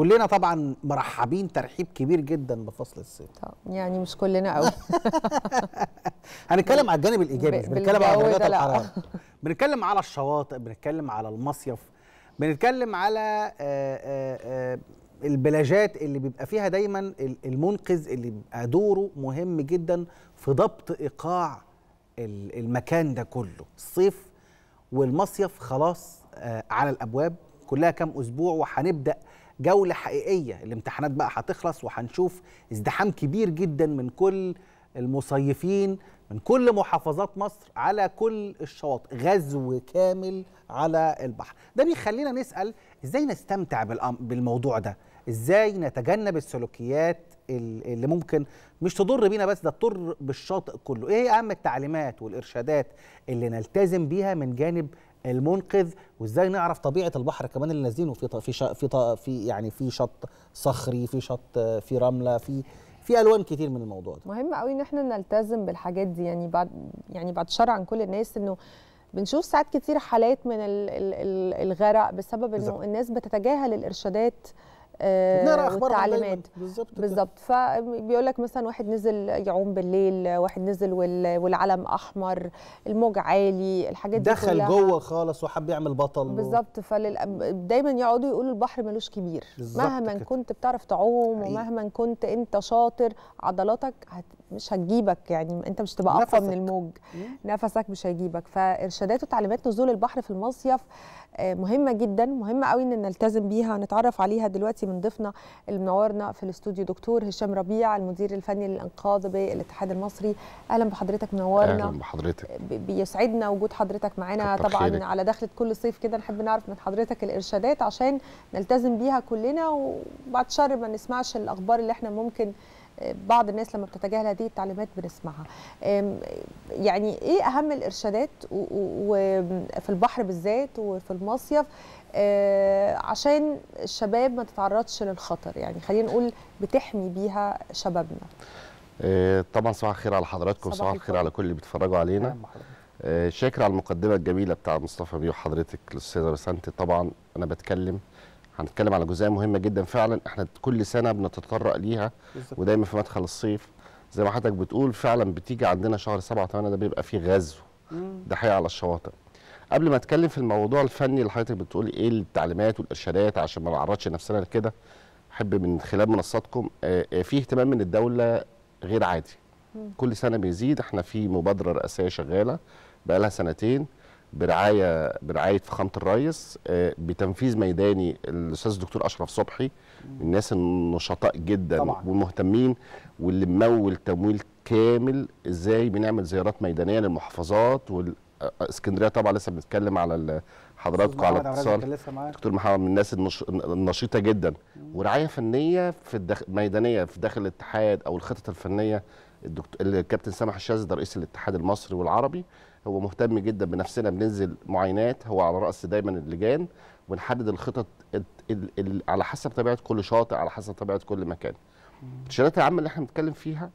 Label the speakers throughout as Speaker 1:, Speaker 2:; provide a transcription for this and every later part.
Speaker 1: كلنا طبعا مرحبين ترحيب كبير جدا بفصل الصيف
Speaker 2: يعني مش كلنا قوي
Speaker 3: هنتكلم على الجانب
Speaker 1: الايجابي بنتكلم على درجات الحراره بنتكلم على الشواطئ بنتكلم على المصيف بنتكلم على آه، آه، آه، البلاجات اللي بيبقى فيها دايما المنقذ اللي بيبقى دوره مهم جدا في ضبط ايقاع المكان ده كله الصيف والمصيف خلاص على الابواب كلها كام اسبوع وهنبدا جوله حقيقيه الامتحانات بقى هتخلص وهنشوف ازدحام كبير جدا من كل المصيفين من كل محافظات مصر على كل الشواطئ غزو كامل على البحر ده بيخلينا نسال ازاي نستمتع بالموضوع ده ازاي نتجنب السلوكيات اللي ممكن مش تضر بينا بس ده تضر بالشاطئ كله ايه هي اهم التعليمات والارشادات اللي نلتزم بيها من جانب المنقذ وازاي نعرف طبيعه البحر كمان اللي نازلينه في في في في يعني في شط صخري في شط في رمله في في الوان كتير من الموضوع ده
Speaker 2: مهم قوي ان احنا نلتزم بالحاجات دي يعني بعد يعني بعد شر عن كل الناس انه بنشوف ساعات كتير حالات من الغرق بسبب انه الناس بتتجاهل الارشادات بنقرا اخبار آه، والتعليمات بالظبط بالظبط فبيقول لك مثلا واحد نزل يعوم بالليل واحد نزل والعلم احمر الموج عالي الحاجات دي دخل جوه
Speaker 1: خالص وحب يعمل بطل بالظبط
Speaker 2: فلل... يقعدوا يقولوا البحر ملوش كبير مهما كده. كنت بتعرف تعوم ومهما كنت انت شاطر عضلاتك هت... مش هتجيبك يعني انت مش تبقى اقوى من الموج نفسك مش هيجيبك فارشادات وتعليمات نزول البحر في المصيف آه، مهمه جدا مهمه قوي ان نلتزم بيها نتعرف عليها دلوقتي من ضيفنا اللي منورنا في الاستوديو دكتور هشام ربيع المدير الفني للانقاذ بالاتحاد المصري اهلا بحضرتك منورنا اهلا
Speaker 3: بحضرتك آه،
Speaker 2: بيسعدنا وجود حضرتك معانا طبعا خيرك. على دخله كل صيف كده نحب نعرف من حضرتك الارشادات عشان نلتزم بيها كلنا وبعد شر ما نسمعش الاخبار اللي احنا ممكن بعض الناس لما بتتجاهل هذه التعليمات بنسمعها يعني ايه اهم الارشادات في البحر بالذات وفي المصيف أه، عشان الشباب ما تتعرضش للخطر يعني خلينا نقول بتحمي بيها شبابنا
Speaker 3: أه، طبعا صباح الخير على حضراتكم صباح الخير على كل اللي بيتفرجوا علينا أه، شاكر على المقدمه الجميله بتاع مصطفى بيه وحضرتك للاستاذه بسنت طبعا انا بتكلم هنتكلم على جزئيه مهمه جدا فعلا احنا كل سنه بنتطرق ليها ودايما في مدخل الصيف زي ما حضرتك بتقول فعلا بتيجي عندنا شهر 7 8 ده بيبقى فيه غزو ده حقيقه على الشواطئ قبل ما اتكلم في الموضوع الفني اللي حضرتك بتقولي ايه التعليمات والارشادات عشان ما نعرضش نفسنا لكده احب من خلال منصاتكم آه، آه، في اهتمام من الدوله غير عادي كل سنه بيزيد احنا في مبادره رئاسيه شغاله بقى لها سنتين برعايه برعايه فخامه الرئيس آه، بتنفيذ ميداني الاستاذ الدكتور اشرف صبحي الناس النشطاء جدا طبعا. والمهتمين واللي ممول تمويل كامل ازاي بنعمل زيارات ميدانيه للمحافظات والإسكندرية آه، طبعا لسه بنتكلم على حضراتكم على اتصال دكتور محمد من الناس النشيطه جدا ورعايه فنيه في الدخ... ميدانيه في داخل الاتحاد او الخطط الفنيه الدكتور الكابتن سامح الشاذلي رئيس الاتحاد المصري والعربي هو مهتم جدا بنفسنا بننزل معاينات هو على راس دايما اللجان ونحدد الخطط على حسب طبيعه كل شاطئ على حسب طبيعه كل مكان. الشهادات العامه اللي احنا بنتكلم فيها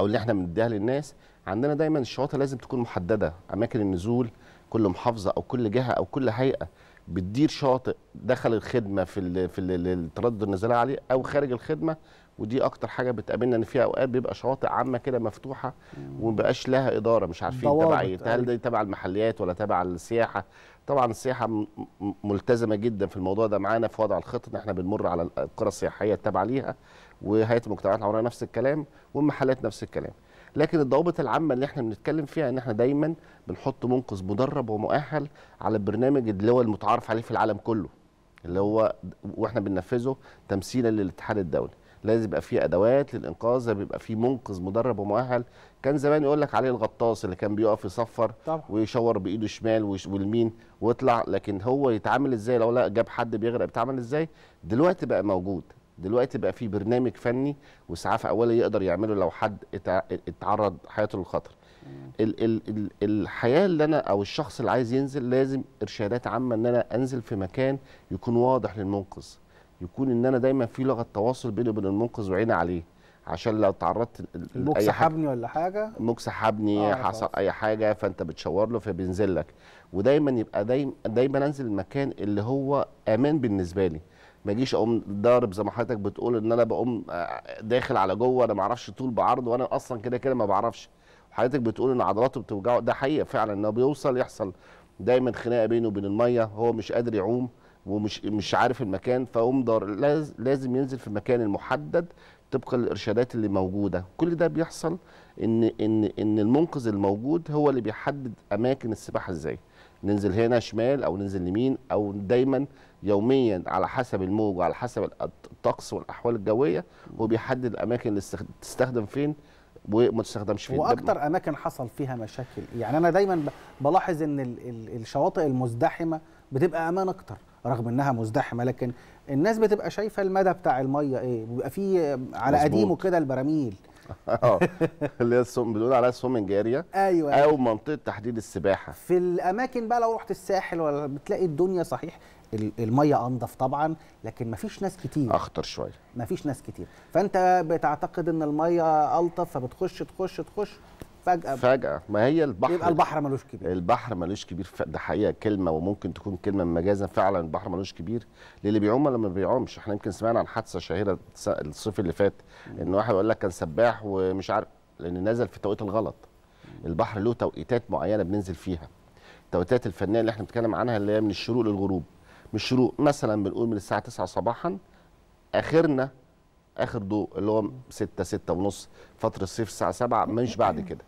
Speaker 3: او اللي احنا بنديها للناس عندنا دايما الشواطئ لازم تكون محدده اماكن النزول كل محافظه او كل جهه او كل هيئه بتدير شاطئ دخل الخدمه في في التردد النزالي عليه او خارج الخدمه ودي اكتر حاجه بتقابلنا ان في اوقات بيبقى شواطئ عامه كده مفتوحه ومبقاش لها اداره مش عارفين تبع ايه هل أيوة. ده تبع المحليات ولا تبع السياحه طبعا السياحه ملتزمه جدا في الموضوع ده معانا في وضع الخط ان احنا بنمر على القرى السياحيه التابعه ليها وهيئه المجتمعات العمرانيه نفس الكلام والمحلات نفس الكلام لكن الضوابط العامه اللي احنا بنتكلم فيها ان احنا دايما بنحط منقذ مدرب ومؤهل على البرنامج اللي هو المتعارف عليه في العالم كله اللي هو واحنا بننفذه تمثيلا للاتحاد الدولي لازم يبقى فيه ادوات للانقاذ بيبقى يبقى فيه منقذ مدرب ومؤهل كان زمان يقول لك عليه الغطاس اللي كان بيقف يصفر طبعا. ويشاور بايده الشمال واليمين ويطلع لكن هو يتعامل ازاي لو لا جاب حد بيغرق بيتعامل ازاي دلوقتي بقى موجود دلوقتي بقى في برنامج فني واسعاف اولي يقدر يعمله لو حد اتعرض حياته للخطر ال ال ال الحياه اللي انا او الشخص اللي عايز ينزل لازم ارشادات عامه ان انا انزل في مكان يكون واضح للمنقذ يكون ان انا دايما في لغه تواصل بيني وبين المنقذ وعيني عليه عشان لو تعرضت الموج سحبني
Speaker 1: ولا حاجه
Speaker 3: موكس سحبني آه حصل اي حاجه فانت بتشاور له فبينزل لك ودايما يبقى دايما دايما انزل المكان اللي هو امان بالنسبه لي ما اجيش اقوم ضارب زي ما حضرتك بتقول ان انا بقوم آه، داخل على جوه انا ما اعرفش طول بعرض وانا اصلا كده كده ما بعرفش وحضرتك بتقول ان عضلاته بتوجعه ده حقيقه فعلا انه بيوصل يحصل دايما خناقه بينه وبين الميه هو مش قادر يعوم ومش مش عارف المكان فهم لازم, لازم ينزل في المكان المحدد طبقا للارشادات اللي موجوده كل ده بيحصل ان ان ان المنقذ الموجود هو اللي بيحدد اماكن السباحه ازاي ننزل هنا شمال او ننزل يمين او دايما يوميا على حسب الموج وعلى حسب الطقس والاحوال الجويه هو بيحدد الاماكن اللي تستخدم فين وما
Speaker 1: تستخدمش فين واكتر اماكن حصل فيها مشاكل يعني انا دايما بلاحظ ان الشواطئ المزدحمه بتبقى امان اكتر رغم انها مزدحمه لكن الناس بتبقى شايفه المدى بتاع الميه ايه بيبقى فيه على قديمه كده البراميل
Speaker 3: اه اللي
Speaker 1: هي بنقول عليها سويمنج اريا ايوه او منطقه تحديد السباحه في الاماكن بقى لو رحت الساحل ولا بتلاقي الدنيا صحيح الميه انضف طبعا لكن مفيش ناس كتير اخطر شويه مفيش ناس كتير فانت بتعتقد ان الميه الطف فبتخش تخش تخش
Speaker 3: فجاه فجاه ما هي البحر يبقى البحر ملوش كبير البحر ملوش كبير ده حقيقه كلمه وممكن تكون كلمه مجازا فعلا البحر ملوش كبير للي بيعوم ولا ما بيعومش احنا يمكن سمعنا عن حادثه شهيره الصيف اللي فات ان واحد يقول لك كان سباح ومش عارف لان نزل في التوقيت الغلط البحر له توقيتات معينه بننزل فيها التوقيتات الفنيه اللي احنا بنتكلم عنها اللي هي من الشروق للغروب من الشروق مثلا بنقول من الساعه 9 صباحا اخرنا اخر ضوء اللي هو 6 6 ونص فتره الصيف الساعه 7 مش بعد كده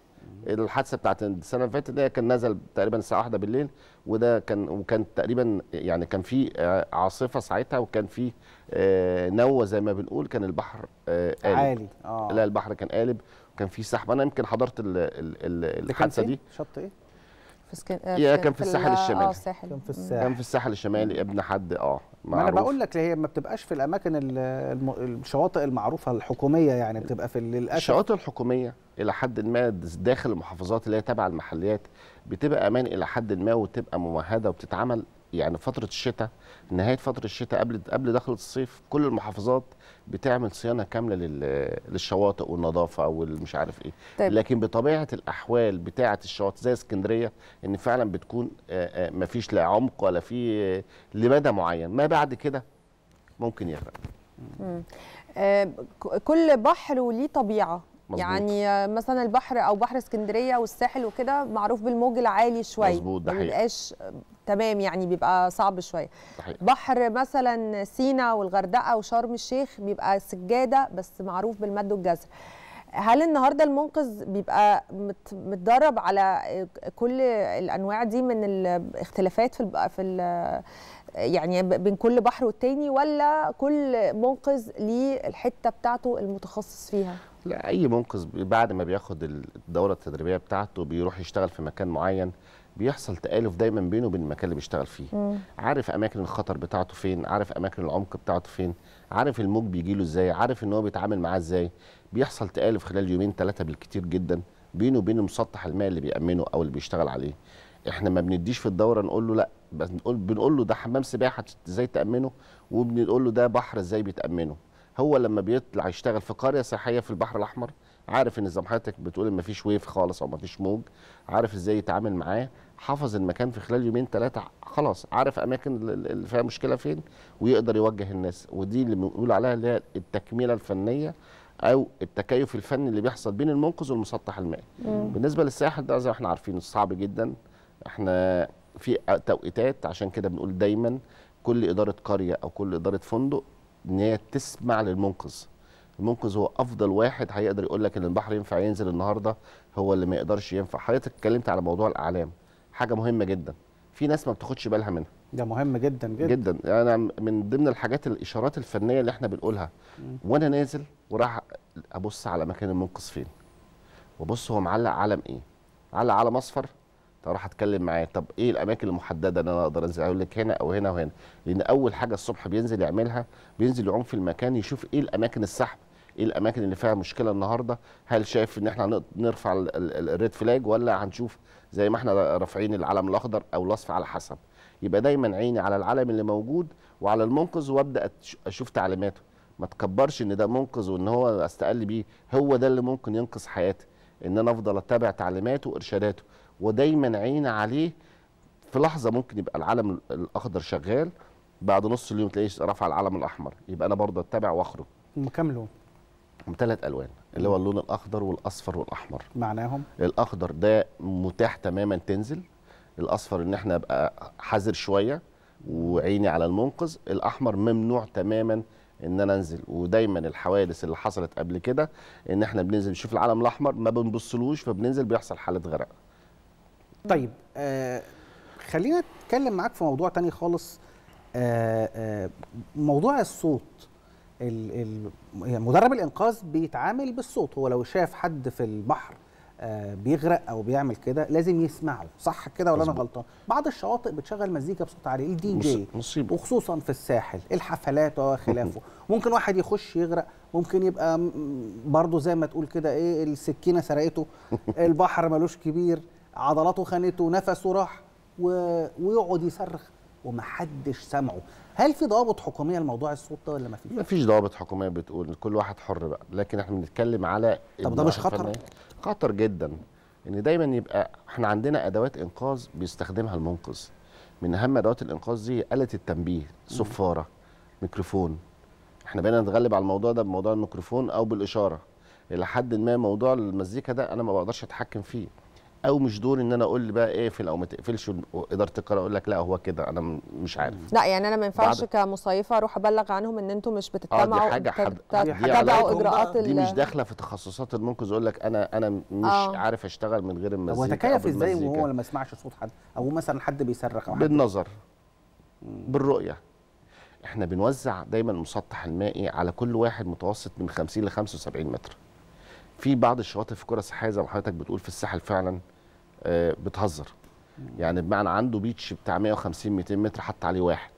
Speaker 3: الحادثه بتاعت السنه اللي فاتت ده كان نزل تقريبا الساعه 1 بالليل وده كان وكان تقريبا يعني كان في آه، عاصفه ساعتها وكان في آه، نوه زي ما بنقول كان البحر آه، قالب عالي اه لا البحر كان قالب وكان في سحب انا يمكن حضرت الحادثه دي شط ايه؟
Speaker 2: في سكن... كان في, الساحل الشمالي اه الساحل كان في الساحل
Speaker 3: كان في الساحل الشمالي ابن حد اه ما انا بقول
Speaker 1: لك هي ما بتبقاش في الاماكن الم... الشواطئ المعروفه الحكوميه يعني بتبقى في للاسف الشواطئ الحكوميه
Speaker 3: الى حد ما داخل المحافظات اللي هي تابعه المحليات بتبقى امان الى حد ما وتبقى ممهده وبتتعمل يعني فتره الشتاء نهايه فتره الشتاء قبل قبل دخل الصيف كل المحافظات بتعمل صيانه كامله للشواطئ والنظافه والمش عارف ايه طيب. لكن بطبيعه الاحوال بتاعه الشواطئ زي اسكندريه ان فعلا بتكون ما فيش لا عمق ولا في لمدى معين ما بعد كده ممكن يغرق
Speaker 2: كل بحر وليه طبيعه مزبوط. يعني آه، مثلا البحر او بحر اسكندريه والساحل وكده معروف بالموج العالي شويه مظبوط ده ما بيبقاش آه، تمام يعني بيبقى صعب شويه بحر مثلا سينا والغردقه وشرم الشيخ بيبقى سجاده بس معروف بالمد والجزر هل النهارده المنقذ بيبقى متدرب على آه، كل الانواع دي من الاختلافات في في يعني بين كل بحر والتاني ولا كل منقذ ليه الحته بتاعته المتخصص فيها
Speaker 3: لا اي منقذ بعد ما بياخد الدوره التدريبيه بتاعته بيروح يشتغل في مكان معين بيحصل تالف دايما بينه وبين المكان اللي بيشتغل فيه مم. عارف اماكن الخطر بتاعته فين عارف اماكن العمق بتاعته فين عارف الموج بيجي له ازاي عارف ان هو بيتعامل معاه ازاي بيحصل تالف خلال يومين ثلاثه بالكتير جدا بينه وبين مسطح الماء اللي بيامنه او اللي بيشتغل عليه احنا ما بنديش في الدوره نقول له لا بنقول بنقول له ده حمام سباحه ازاي تامنه وبنقول له ده بحر ازاي بتامنه هو لما بيطلع يشتغل في قريه سياحيه في البحر الاحمر عارف ان زي ما حضرتك بتقول ان مفيش ويف خالص او مفيش موج عارف ازاي يتعامل معاه حافظ المكان في خلال يومين ثلاثه خلاص عارف اماكن اللي فيها مشكله فين ويقدر يوجه الناس ودي اللي بنقول عليها اللي هي التكمله الفنيه او التكيف الفني اللي بيحصل بين المنقذ والمسطح المائي بالنسبه للساحل ده زي ما احنا عارفين صعب جدا احنا في توقيتات عشان كده بنقول دايما كل اداره قريه او كل اداره فندق ان هي تسمع للمنقذ المنقذ هو افضل واحد هيقدر يقول لك ان البحر ينفع ينزل النهارده هو اللي ما يقدرش ينفع حضرتك اتكلمت على موضوع الاعلام حاجه مهمه جدا في ناس ما بتاخدش بالها منها ده مهم جدا جدا جدا انا يعني من ضمن الحاجات الاشارات الفنيه اللي احنا بنقولها وانا نازل وراح ابص على مكان المنقذ فين وابص هو معلق علم ايه علق علم اصفر طب راح اتكلم معاه طب ايه الاماكن المحدده اللي انا اقدر انزل اقول لك هنا او هنا وهنا لان اول حاجه الصبح بينزل يعملها بينزل يعوم في المكان يشوف ايه الاماكن السحب ايه الاماكن اللي فيها مشكله النهارده هل شايف ان احنا نرفع الريد فلاج ولا هنشوف زي ما احنا رافعين العلم الاخضر او الوصف على حسب يبقى دايما عيني على العلم اللي موجود وعلى المنقذ وابدا اشوف تعليماته ما تكبرش ان ده منقذ وان هو استقل بيه هو ده اللي ممكن ينقذ حياتي ان انا افضل اتابع تعليماته وارشاداته ودايما عين عليه في لحظه ممكن يبقى العلم الاخضر شغال بعد نص اليوم تلاقيه رفع العلم الاحمر يبقى انا برضه اتبع واخرج كام لون؟ ثلاث الوان اللي هو اللون الاخضر والاصفر والاحمر معناهم الاخضر ده متاح تماما تنزل الاصفر ان احنا ابقى حذر شويه وعيني على المنقذ الاحمر ممنوع تماما ان انا انزل ودايما الحوادث اللي حصلت قبل كده ان احنا بننزل نشوف العلم الاحمر ما بنبصلوش فبننزل بيحصل حاله غرق
Speaker 1: طيب آه خلينا نتكلم معاك في موضوع تاني خالص آه آه موضوع الصوت يعني مدرب الانقاذ بيتعامل بالصوت هو لو شاف حد في البحر آه، بيغرق او بيعمل كده لازم يسمعه صح كده ولا انا غلطان بعض الشواطئ بتشغل مزيكا بصوت عالي الدي جي مصيبة. وخصوصا في الساحل الحفلات وخلافه آه، ممكن واحد يخش يغرق ممكن يبقى برضه زي ما تقول كده ايه السكينه سرقته البحر ملوش كبير عضلاته خانته نفسه راح ويقعد يصرخ ومحدش سامعه هل في ضوابط حكوميه لموضوع الصوت ده ولا ما فيش ما فيش
Speaker 3: ضوابط حكوميه بتقول كل واحد حر بقى لكن احنا بنتكلم على طب ده مش خطر خطر جدا ان دايما يبقى احنا عندنا ادوات انقاذ بيستخدمها المنقذ من اهم ادوات الانقاذ دي آلة التنبيه صفاره ميكروفون احنا بقينا نتغلب على الموضوع ده بموضوع الميكروفون او بالاشاره الى حد ما موضوع المزيكا ده انا ما بقدرش اتحكم فيه او مش دوري ان انا اقول بقى اقفل او ما تقفلش اداره القرار اقول لك لا هو كده انا مش عارف
Speaker 2: لا يعني انا ما ينفعش كمصيفه اروح ابلغ عنهم ان انتم مش بتتبعوا آه دي حاجه تتبعوا اجراءات آه، دي مش
Speaker 3: داخله في تخصصات المنقذ اقول لك انا انا مش آه. عارف اشتغل من غير المزيكا هو تكيف ازاي وهو
Speaker 1: ما سمعش صوت حد او مثلا حد بيصرخ او حد بالنظر
Speaker 3: بالرؤيه احنا بنوزع دايما المسطح المائي على كل واحد متوسط من 50 ل 75 متر في بعض الشواطئ في كره الساحليه زي ما حضرتك بتقول في الساحل فعلا آه، بتهزر يعني بمعنى عنده بيتش بتاع 150 200 متر حط عليه واحد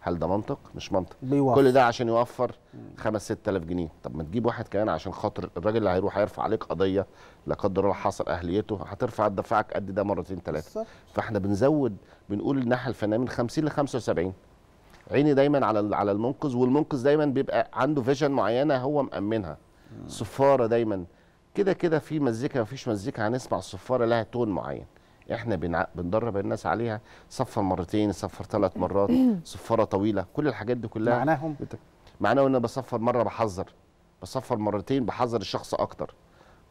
Speaker 3: هل ده منطق مش منطق بيوفر. كل ده عشان يوفر 5 6000 جنيه طب ما تجيب واحد كمان عشان خاطر الراجل اللي هيروح هيرفع عليك قضيه لا قدر الله حصل اهليته هترفع تدفعك قد ده مرتين ثلاثه فاحنا بنزود بنقول الناحيه الفنيه من 50 ل 75 عيني دايما على على المنقذ والمنقذ دايما بيبقى عنده فيجن معينه هو مامنها صفاره دايما كده كده في مزيكا مفيش مزيكا هنسمع الصفاره لها تون معين احنا بنع... بندرب الناس عليها صفر مرتين صفر ثلاث مرات صفاره طويله كل الحاجات دي كلها معناهم معناه ان بصفر مره بحذر بصفر مرتين بحذر الشخص اكتر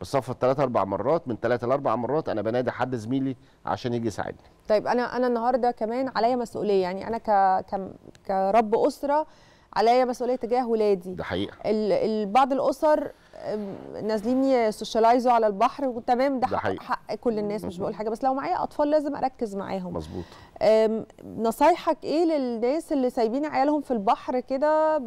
Speaker 3: بصفر ثلاث اربع مرات من ثلاث لاربع مرات انا بنادي حد زميلي عشان يجي يساعدني
Speaker 2: طيب انا انا النهارده كمان عليا مسؤوليه يعني انا ك... ك... كرب اسره عليا مسؤوليه تجاه ولادي ده حقيقه ال... بعض الاسر نازلين يسوشيالايزوا على البحر وتمام ده, حق, حق كل الناس مش بقول حاجه بس لو معايا اطفال لازم اركز معاهم مظبوط نصايحك ايه للناس اللي سايبين عيالهم في البحر كده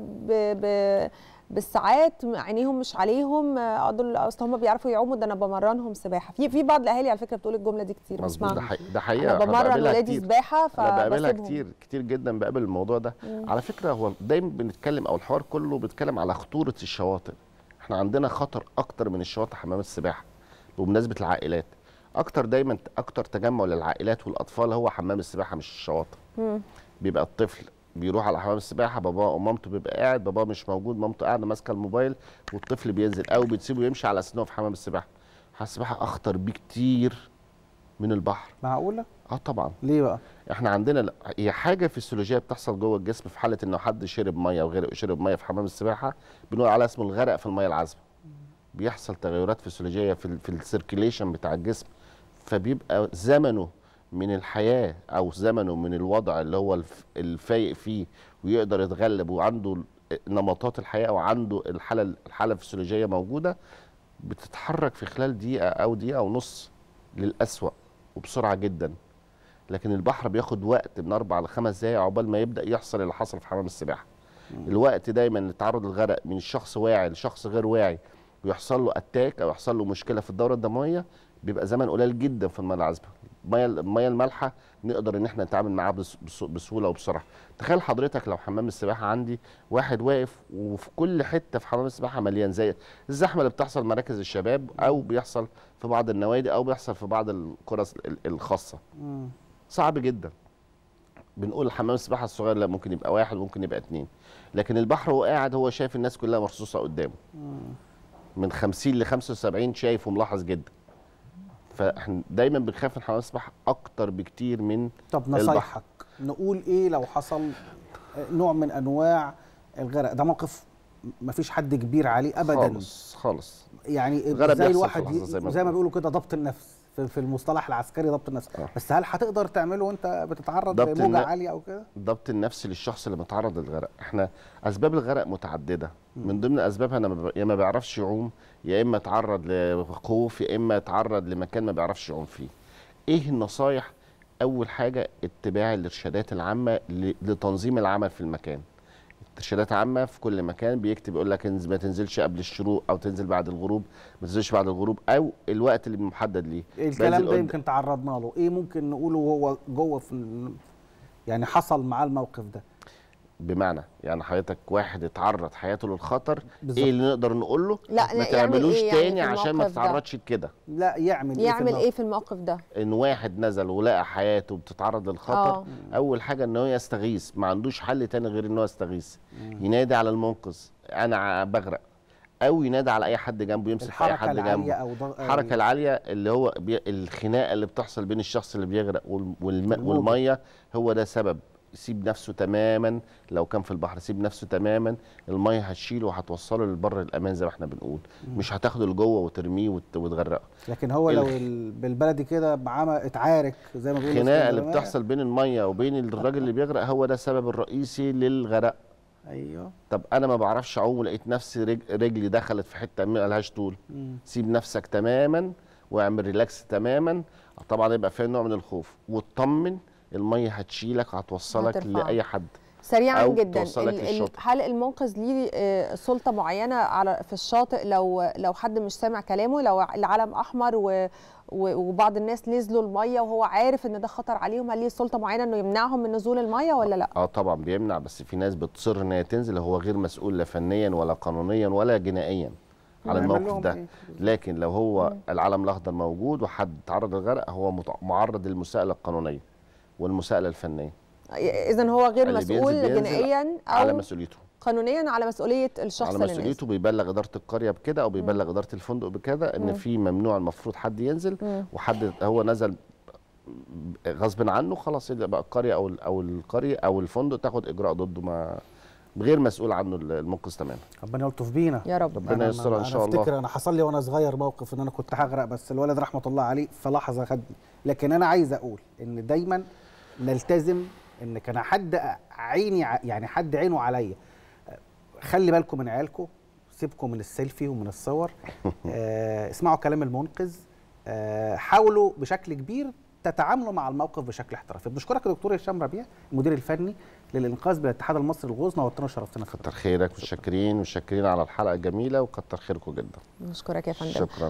Speaker 2: بالساعات عينيهم مش عليهم اقول اصل هم بيعرفوا يعوموا ده انا بمرنهم سباحه في في بعض الاهالي على فكره بتقول الجمله دي كتير مظبوط ده, حقيقي
Speaker 3: ده حقيقه انا بمرن ولادي
Speaker 2: سباحه ف انا بقابلها كتير
Speaker 3: كتير جدا بقابل الموضوع ده مم. على فكره هو دايما بنتكلم او الحوار كله بيتكلم على خطوره الشواطئ احنا عندنا خطر اكتر من الشواطئ حمام السباحه بمناسبه العائلات اكتر دايما اكتر تجمع للعائلات والاطفال هو حمام السباحه مش الشواطئ بيبقى الطفل بيروح على حمام السباحه باباه ومامته بيبقى قاعد باباه مش موجود مامته قاعده ماسكه الموبايل والطفل بينزل او بتسيبه يمشي على اساس في حمام السباحه حمام السباحه اخطر بكتير من البحر معقوله اه طبعا ليه بقى احنا عندنا هي حاجه فيسيولوجيه بتحصل جوه الجسم في حاله انه حد شرب ميه وغرق شرب ميه في حمام السباحه بنقول على اسمه الغرق في الميه العذبه بيحصل تغيرات فيسيولوجيه في في السيركيليشن بتاع الجسم فبيبقى زمنه من الحياه او زمنه من الوضع اللي هو الفايق فيه ويقدر يتغلب وعنده نمطات الحياه وعنده الحاله الحاله الفسيولوجيه موجوده بتتحرك في خلال دقيقه او دقيقه ونص للاسوأ وبسرعه جدا لكن البحر بياخد وقت من اربع لخمس دقائق عقبال ما يبدا يحصل اللي حصل في حمام السباحه الوقت دايما التعرض الغرق من شخص واعي لشخص غير واعي ويحصل له اتاك او يحصل له مشكله في الدوره الدمويه بيبقى زمن قليل جدا في الميه العذبه الميه المالحه نقدر ان احنا نتعامل معاها بسهوله وبسرعه تخيل حضرتك لو حمام السباحه عندي واحد واقف وفي كل حته في حمام السباحه مليان زي الزحمه اللي بتحصل مراكز الشباب او بيحصل في بعض النوادي او بيحصل في بعض القرى الخاصه صعب جدا بنقول حمام السباحه الصغير لا ممكن يبقى واحد ممكن يبقى اتنين لكن البحر هو قاعد هو شايف الناس كلها مرصوصه قدامه من 50 ل 75 شايف وملاحظ جدا فاحنا دايما بنخاف من حمام السباحه اكتر بكتير من طب نصايحك
Speaker 1: نقول ايه لو حصل نوع من انواع الغرق ده موقف ما فيش حد كبير عليه ابدا خالص خالص يعني زي الواحد زي ما, زي ما بيقولوا كده ضبط النفس في المصطلح العسكري ضبط النفس آه. بس هل هتقدر تعمله وانت بتتعرض لموجه الن... عاليه او كده
Speaker 3: ضبط النفس للشخص اللي متعرض للغرق احنا اسباب الغرق متعدده م. من ضمن اسبابها انا ب... يا ما بيعرفش يعوم يا اما اتعرض لخوف يا اما اتعرض لمكان ما بيعرفش يعوم فيه ايه النصايح اول حاجه اتباع الارشادات العامه ل... لتنظيم العمل في المكان ترشيدات عامه في كل مكان بيكتب يقول لك ما تنزلش قبل الشروق او تنزل بعد الغروب ما تنزلش بعد الغروب او الوقت اللي محدد ليه الكلام ده يمكن
Speaker 1: تعرضنا له ايه ممكن نقوله وهو جوه في يعني حصل معاه الموقف ده
Speaker 3: بمعنى يعني حضرتك واحد اتعرض حياته للخطر بالزبط. ايه اللي نقدر نقول له لا ما تعملوش إيه يعني تاني يعني عشان ما تتعرضش لكده لا يعمل إيه يعمل ايه في, الموقف ده ان واحد نزل ولقى حياته بتتعرض للخطر أوه. اول حاجه ان هو يستغيث ما عندوش حل تاني غير ان هو يستغيث ينادي على المنقذ انا بغرق او ينادي على اي حد جنبه يمسك اي حد جنبه أو ضغ... الحركه العاليه اللي هو بي... الخناقه اللي بتحصل بين الشخص اللي بيغرق والم... والميه هو ده سبب سيب نفسه تماما لو كان في البحر سيب نفسه تماما الميه هتشيله وهتوصله للبر الامان زي ما احنا بنقول مش هتاخده لجوه وترميه وتغرقه
Speaker 1: لكن هو لو بالبلدي كده معاه اتعارك زي ما بيقولوا الخناقه اللي بتحصل
Speaker 3: بين الميه وبين الراجل اللي بيغرق هو ده السبب الرئيسي للغرق ايوه طب انا ما بعرفش اعوم ولقيت نفسي رجلي دخلت في حته ما لهاش طول مم. سيب نفسك تماما واعمل ريلاكس تماما طبعا يبقى فيها نوع من الخوف واطمن الميه هتشيلك هتوصلك لاي حد سريعا أو جدا
Speaker 2: هل المنقذ ليه آه، سلطه معينه على في الشاطئ لو لو حد مش سامع كلامه لو العلم احمر و وبعض الناس نزلوا الميه وهو عارف ان ده خطر عليهم هل ليه سلطه معينه انه يمنعهم من نزول الميه ولا لا؟
Speaker 3: اه طبعا بيمنع بس في ناس بتصر ان هي تنزل هو غير مسؤول لا فنيا ولا قانونيا ولا جنائيا على الموقف ده إيه؟ لكن لو هو العلم الاخضر موجود وحد تعرض للغرق هو معرض للمساءله القانونيه والمساءله الفنيه
Speaker 2: اذا هو غير مسؤول جنائيا او على مسؤوليته قانونيا على مسؤوليه الشخص على مسؤوليته
Speaker 3: بيبلغ اداره القريه بكده او بيبلغ اداره الفندق بكده ان في ممنوع المفروض حد ينزل مم. وحد هو نزل غصب عنه خلاص بقى القريه او او القريه او الفندق تاخد اجراء ضده ما غير مسؤول عنه المنقذ تماما
Speaker 1: ربنا يلطف بينا يا رب ربنا يستر ان شاء الله انا افتكر انا حصل لي وانا صغير موقف ان انا كنت هغرق بس الولد رحمه الله عليه في لحظه خدني لكن انا عايز اقول ان دايما نلتزم ان كان حد عيني يعني حد عينه عليا خلي بالكم من عيالكم سيبكم من السيلفي ومن الصور آه، اسمعوا كلام المنقذ آه، حاولوا بشكل كبير تتعاملوا مع الموقف بشكل احترافي بنشكرك يا دكتور هشام ربيع المدير الفني للانقاذ بالاتحاد المصري للغوص نورتنا وشرفتنا كتر
Speaker 3: خيرك وشاكرين وشاكرين على الحلقه الجميله وكتر خيركم جدا
Speaker 1: نشكرك يا فندم شكرا